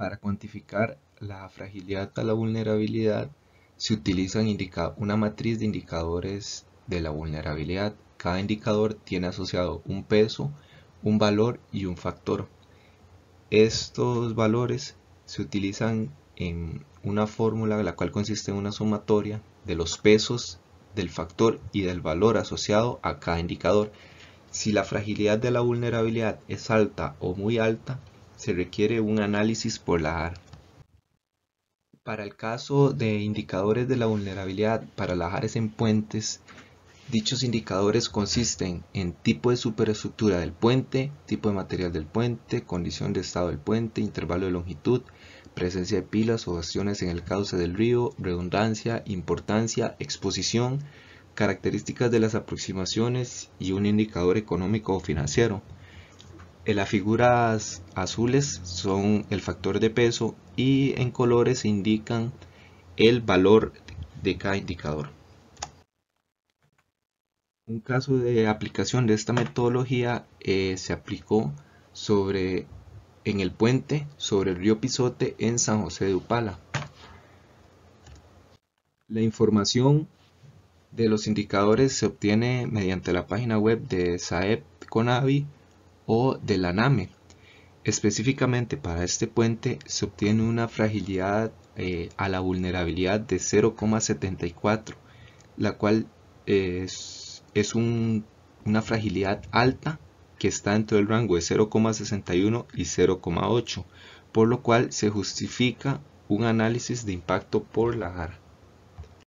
Para cuantificar la fragilidad a la vulnerabilidad se utilizan una matriz de indicadores de la vulnerabilidad. Cada indicador tiene asociado un peso, un valor y un factor. Estos valores se utilizan en una fórmula la cual consiste en una sumatoria de los pesos, del factor y del valor asociado a cada indicador. Si la fragilidad de la vulnerabilidad es alta o muy alta, se requiere un análisis por polar. Para el caso de indicadores de la vulnerabilidad para lajares en puentes, dichos indicadores consisten en tipo de superestructura del puente, tipo de material del puente, condición de estado del puente, intervalo de longitud, presencia de pilas o acciones en el cauce del río, redundancia, importancia, exposición, características de las aproximaciones y un indicador económico o financiero. Eh, las figuras azules son el factor de peso y en colores indican el valor de cada indicador. Un caso de aplicación de esta metodología eh, se aplicó sobre, en el puente sobre el río Pisote en San José de Upala. La información de los indicadores se obtiene mediante la página web de SAEP Conavi o de la NAME. Específicamente para este puente se obtiene una fragilidad eh, a la vulnerabilidad de 0,74, la cual es, una fragilidad alta que está dentro del rango de 0,61 y 0,8, por lo cual se justifica un análisis de impacto por la ARA.